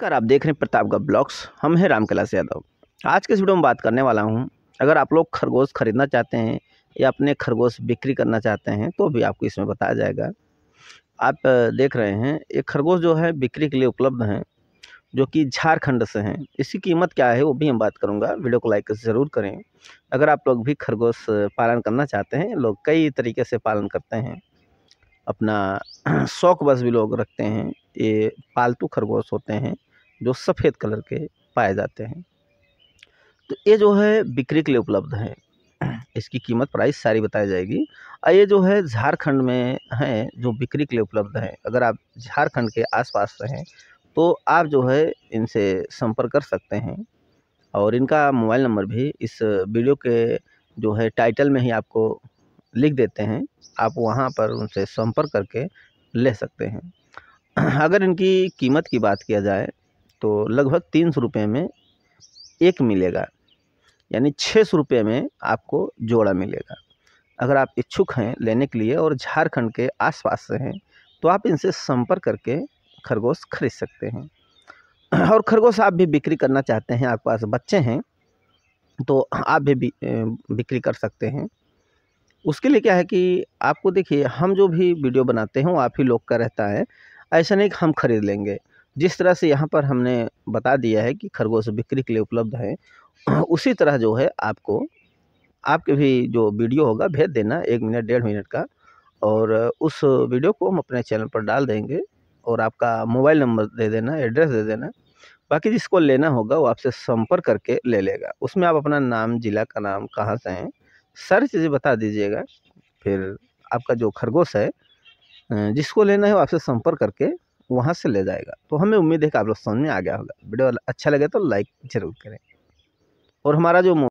नमस्कार आप देख रहे हैं प्रतापगढ़ ब्लॉग्स हम हैं रामकैलास यादव आज के इस वीडियो में बात करने वाला हूँ अगर आप लोग खरगोश खरीदना चाहते हैं या अपने खरगोश बिक्री करना चाहते हैं तो भी आपको इसमें बताया जाएगा आप देख रहे हैं ये खरगोश जो है बिक्री के लिए उपलब्ध हैं जो कि झारखंड से हैं इसकी कीमत क्या है वो भी हम बात करूँगा वीडियो को लाइक ज़रूर करें अगर आप लोग भी खरगोश पालन करना चाहते हैं लोग कई तरीके से पालन करते हैं अपना शौक बस भी लोग रखते हैं ये पालतू खरगोश होते हैं जो सफ़ेद कलर के पाए जाते हैं तो ये जो है बिक्री के लिए उपलब्ध हैं इसकी कीमत प्राइस सारी बताई जाएगी और ये जो है झारखंड में हैं जो बिक्री के लिए उपलब्ध हैं अगर आप झारखंड के आसपास रहें तो आप जो है इनसे संपर्क कर सकते हैं और इनका मोबाइल नंबर भी इस वीडियो के जो है टाइटल में ही आपको लिख देते हैं आप वहाँ पर उनसे संपर्क करके ले सकते हैं अगर इनकी कीमत की बात किया जाए तो लगभग तीन सौ रुपये में एक मिलेगा यानी छः सौ रुपये में आपको जोड़ा मिलेगा अगर आप इच्छुक हैं लेने के लिए और झारखंड के आसपास से हैं तो आप इनसे संपर्क करके खरगोश खरीद सकते हैं और खरगोश आप भी बिक्री करना चाहते हैं आपके पास बच्चे हैं तो आप भी बिक्री कर सकते हैं उसके लिए क्या है कि आपको देखिए हम जो भी वीडियो बनाते हैं वो आप ही लोग का रहता है ऐसा नहीं कि हम खरीद लेंगे जिस तरह से यहाँ पर हमने बता दिया है कि खरगोश बिक्री के लिए उपलब्ध हैं उसी तरह जो है आपको आपके भी जो वीडियो होगा भेज देना एक मिनट डेढ़ मिनट का और उस वीडियो को हम अपने चैनल पर डाल देंगे और आपका मोबाइल नंबर दे देना एड्रेस दे देना बाकी जिसको लेना होगा वो आपसे संपर्क करके ले लेगा उसमें आप अपना नाम ज़िला का नाम कहाँ से हैं सारी चीज़ें बता दीजिएगा फिर आपका जो खरगोश है जिसको लेना है वो आपसे संपर्क करके वहाँ से ले जाएगा तो हमें उम्मीद है कि आप लोग समझ में आ गया होगा वीडियो अच्छा लगे तो लाइक ज़रूर करें और हमारा जो